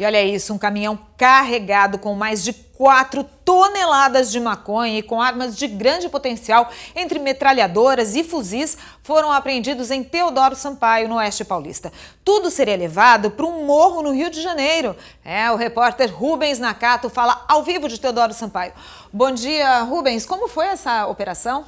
E olha isso, um caminhão carregado com mais de 4 toneladas de maconha e com armas de grande potencial, entre metralhadoras e fuzis, foram apreendidos em Teodoro Sampaio, no Oeste Paulista. Tudo seria levado para um morro no Rio de Janeiro. É, o repórter Rubens Nakato fala ao vivo de Teodoro Sampaio. Bom dia, Rubens. Como foi essa operação?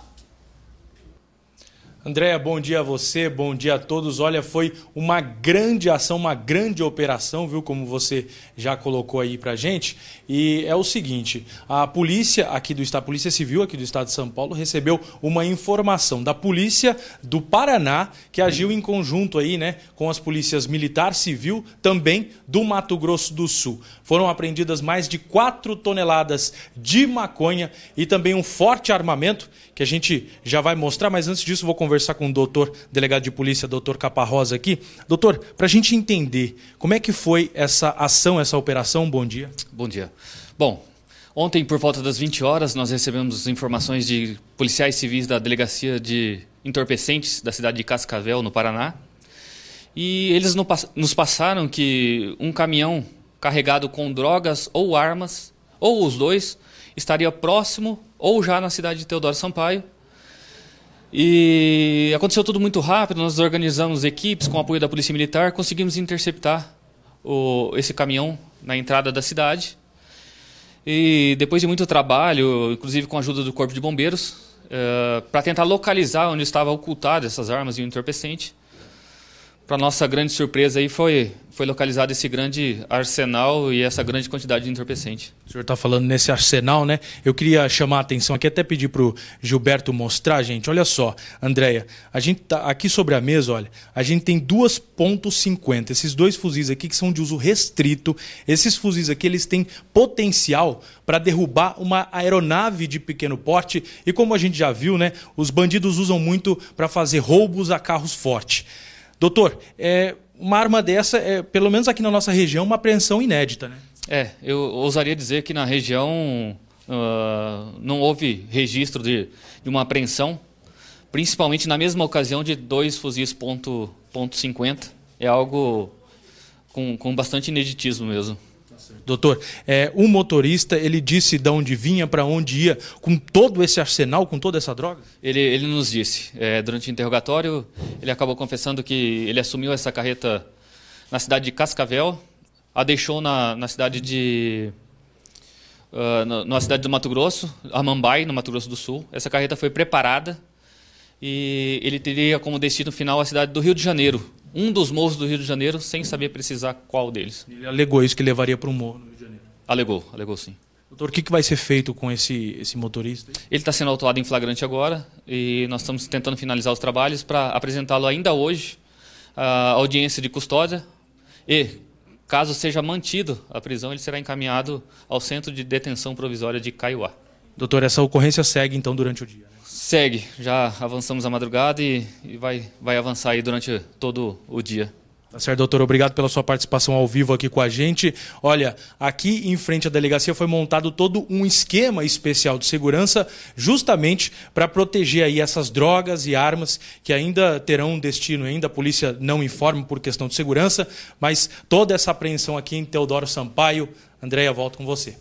Andréia, bom dia a você, bom dia a todos. Olha, foi uma grande ação, uma grande operação, viu, como você já colocou aí pra gente. E é o seguinte, a polícia aqui do estado, a Polícia Civil aqui do estado de São Paulo recebeu uma informação da polícia do Paraná, que agiu em conjunto aí, né, com as polícias militar, civil, também do Mato Grosso do Sul. Foram apreendidas mais de 4 toneladas de maconha e também um forte armamento que a gente já vai mostrar, mas antes disso vou conversar conversar com o doutor, delegado de polícia, doutor Caparrosa aqui. Doutor, para a gente entender, como é que foi essa ação, essa operação? Bom dia. Bom dia. Bom, ontem por volta das 20 horas nós recebemos informações de policiais civis da delegacia de entorpecentes da cidade de Cascavel, no Paraná. E eles nos passaram que um caminhão carregado com drogas ou armas, ou os dois, estaria próximo ou já na cidade de Teodoro Sampaio, e aconteceu tudo muito rápido, nós organizamos equipes com o apoio da Polícia Militar, conseguimos interceptar o, esse caminhão na entrada da cidade. E depois de muito trabalho, inclusive com a ajuda do Corpo de Bombeiros, uh, eh, para tentar localizar onde estava ocultadas essas armas e o entorpecente, para nossa grande surpresa aí foi foi localizado esse grande arsenal e essa grande quantidade de entorpecente. O senhor está falando nesse arsenal, né? Eu queria chamar a atenção aqui, até pedir para o Gilberto mostrar, gente. Olha só, Andréia, a gente tá aqui sobre a mesa, olha, a gente tem 2.50. Esses dois fuzis aqui que são de uso restrito. Esses fuzis aqui, eles têm potencial para derrubar uma aeronave de pequeno porte. E como a gente já viu, né? Os bandidos usam muito para fazer roubos a carros fortes. Doutor, é, uma arma dessa, é, pelo menos aqui na nossa região, uma apreensão inédita, né? É, eu ousaria dizer que na região uh, não houve registro de, de, uma apreensão, principalmente na mesma ocasião de dois fuzis ponto, ponto .50. É algo com, com bastante ineditismo mesmo. Tá Doutor, é, o motorista, ele disse de onde vinha, para onde ia, com todo esse arsenal, com toda essa droga? Ele, ele nos disse. É, durante o interrogatório, ele acabou confessando que ele assumiu essa carreta na cidade de Cascavel, a deixou na, na cidade de... Uh, na, na cidade do Mato Grosso, Amambai, no Mato Grosso do Sul. Essa carreta foi preparada e ele teria como destino final a cidade do Rio de Janeiro, um dos morros do Rio de Janeiro sem saber precisar qual deles. Ele alegou isso que levaria para o morro no Rio de Janeiro. Alegou, alegou sim. Doutor, o que, que vai ser feito com esse, esse motorista? Ele está sendo autuado em flagrante agora e nós estamos tentando finalizar os trabalhos para apresentá-lo ainda hoje à audiência de custódia e, caso seja mantido a prisão, ele será encaminhado ao Centro de Detenção Provisória de Caiuá. Doutor, essa ocorrência segue então durante o dia? Né? Segue, já avançamos a madrugada e, e vai, vai avançar aí durante todo o dia. Tá certo, doutor. Obrigado pela sua participação ao vivo aqui com a gente. Olha, aqui em frente à delegacia foi montado todo um esquema especial de segurança, justamente para proteger aí essas drogas e armas que ainda terão um destino ainda. A polícia não informa por questão de segurança, mas toda essa apreensão aqui em Teodoro Sampaio. Andréia, volto com você.